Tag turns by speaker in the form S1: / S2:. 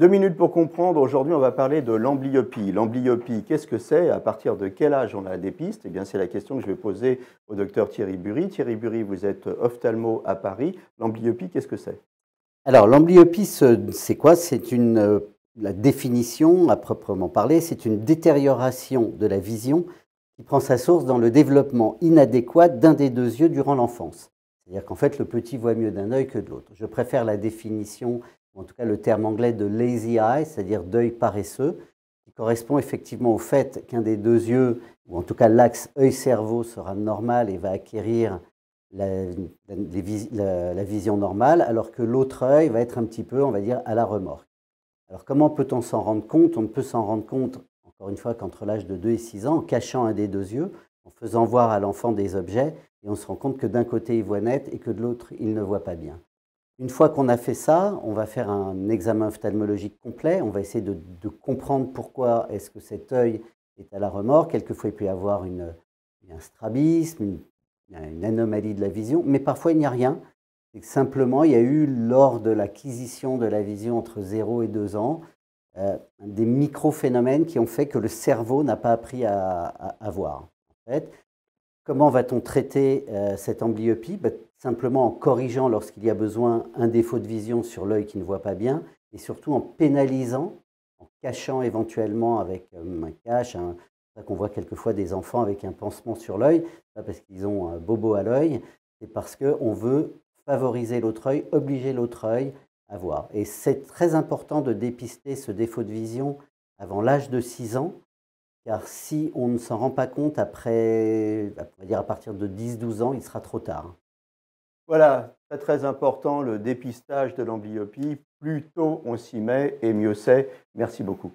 S1: Deux minutes pour comprendre. Aujourd'hui, on va parler de l'amblyopie. L'amblyopie, qu'est-ce que c'est À partir de quel âge on la dépiste Eh bien, c'est la question que je vais poser au docteur Thierry Bury. Thierry Bury, vous êtes ophtalmo à Paris. L'amblyopie, qu'est-ce que c'est
S2: Alors, l'amblyopie, c'est quoi C'est une euh, la définition, à proprement parler, c'est une détérioration de la vision qui prend sa source dans le développement inadéquat d'un des deux yeux durant l'enfance. C'est-à-dire qu'en fait, le petit voit mieux d'un œil que de l'autre. Je préfère la définition en tout cas le terme anglais de lazy eye, c'est-à-dire d'œil paresseux, qui correspond effectivement au fait qu'un des deux yeux, ou en tout cas l'axe œil-cerveau, sera normal et va acquérir la, la vision normale, alors que l'autre œil va être un petit peu, on va dire, à la remorque. Alors comment peut-on s'en rendre compte On ne peut s'en rendre compte, encore une fois, qu'entre l'âge de 2 et 6 ans, en cachant un des deux yeux, en faisant voir à l'enfant des objets, et on se rend compte que d'un côté il voit net et que de l'autre il ne voit pas bien. Une fois qu'on a fait ça, on va faire un examen ophtalmologique complet. On va essayer de, comprendre pourquoi est-ce que cet œil est à la remorque. Quelquefois, il peut y avoir un strabisme, une, anomalie de la vision, mais parfois, il n'y a rien. simplement, il y a eu, lors de l'acquisition de la vision entre 0 et 2 ans, euh, des micro-phénomènes qui ont fait que le cerveau n'a pas appris à, voir. En fait, comment va-t-on traiter euh, cette amblyopie bah, simplement en corrigeant lorsqu'il y a besoin un défaut de vision sur l'œil qui ne voit pas bien, et surtout en pénalisant, en cachant éventuellement avec euh, un cache, un, ça qu'on voit quelquefois des enfants avec un pansement sur l'œil, pas parce qu'ils ont un bobo à l'œil, c'est parce qu'on veut favoriser l'autre œil, obliger l'autre œil à voir. Et c'est très important de dépister ce défaut de vision avant l'âge de 6 ans, car si on ne s'en rend pas compte après, on va dire à partir de 10-12 ans, il sera trop tard.
S1: Voilà, c'est très important le dépistage de l'amblyopie. Plus tôt on s'y met et mieux c'est. Merci beaucoup.